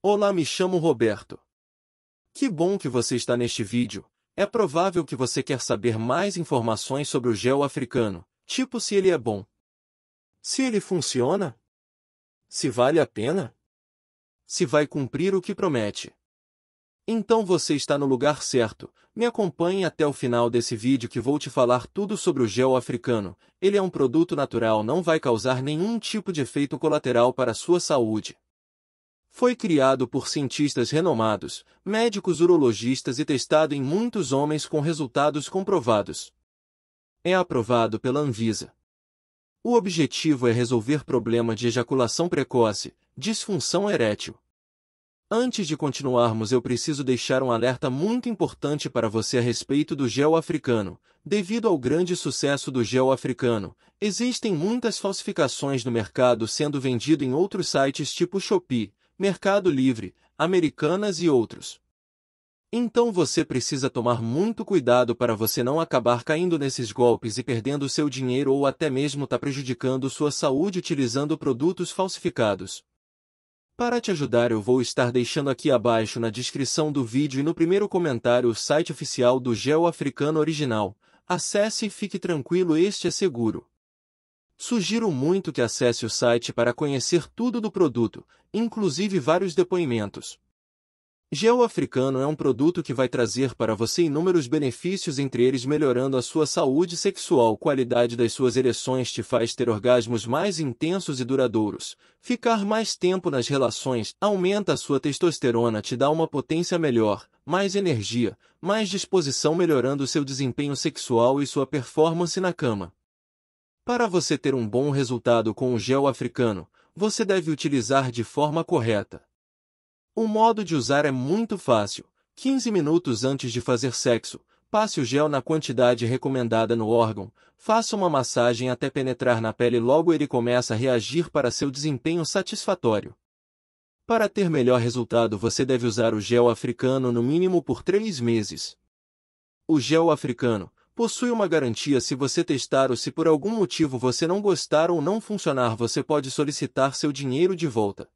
Olá, me chamo Roberto. Que bom que você está neste vídeo. É provável que você quer saber mais informações sobre o gel africano, tipo se ele é bom. Se ele funciona? Se vale a pena? Se vai cumprir o que promete? Então você está no lugar certo. Me acompanhe até o final desse vídeo que vou te falar tudo sobre o gel africano. Ele é um produto natural, não vai causar nenhum tipo de efeito colateral para a sua saúde. Foi criado por cientistas renomados, médicos urologistas e testado em muitos homens com resultados comprovados. É aprovado pela Anvisa. O objetivo é resolver problema de ejaculação precoce, disfunção erétil. Antes de continuarmos, eu preciso deixar um alerta muito importante para você a respeito do gel africano. Devido ao grande sucesso do gel africano, existem muitas falsificações no mercado sendo vendido em outros sites tipo Shopee, Mercado Livre, Americanas e outros. Então você precisa tomar muito cuidado para você não acabar caindo nesses golpes e perdendo seu dinheiro ou até mesmo tá prejudicando sua saúde utilizando produtos falsificados. Para te ajudar eu vou estar deixando aqui abaixo na descrição do vídeo e no primeiro comentário o site oficial do Gel Africano Original. Acesse e fique tranquilo, este é seguro. Sugiro muito que acesse o site para conhecer tudo do produto, inclusive vários depoimentos. Gel africano é um produto que vai trazer para você inúmeros benefícios, entre eles melhorando a sua saúde sexual, qualidade das suas ereções te faz ter orgasmos mais intensos e duradouros, ficar mais tempo nas relações, aumenta a sua testosterona, te dá uma potência melhor, mais energia, mais disposição, melhorando seu desempenho sexual e sua performance na cama. Para você ter um bom resultado com o gel africano, você deve utilizar de forma correta. O modo de usar é muito fácil. 15 minutos antes de fazer sexo, passe o gel na quantidade recomendada no órgão, faça uma massagem até penetrar na pele e logo ele começa a reagir para seu desempenho satisfatório. Para ter melhor resultado você deve usar o gel africano no mínimo por 3 meses. O gel africano, possui uma garantia se você testar ou se por algum motivo você não gostar ou não funcionar você pode solicitar seu dinheiro de volta.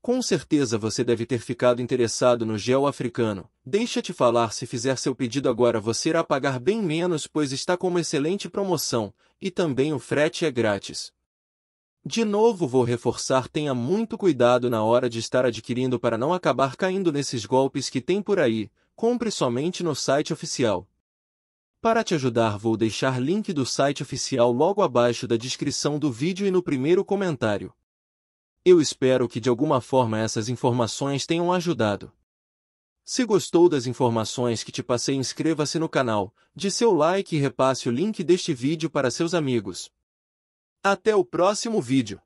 Com certeza você deve ter ficado interessado no gel africano. Deixa-te falar se fizer seu pedido agora você irá pagar bem menos pois está com uma excelente promoção, e também o frete é grátis. De novo vou reforçar tenha muito cuidado na hora de estar adquirindo para não acabar caindo nesses golpes que tem por aí, compre somente no site oficial. Para te ajudar vou deixar link do site oficial logo abaixo da descrição do vídeo e no primeiro comentário. Eu espero que de alguma forma essas informações tenham ajudado. Se gostou das informações que te passei inscreva-se no canal, dê seu like e repasse o link deste vídeo para seus amigos. Até o próximo vídeo!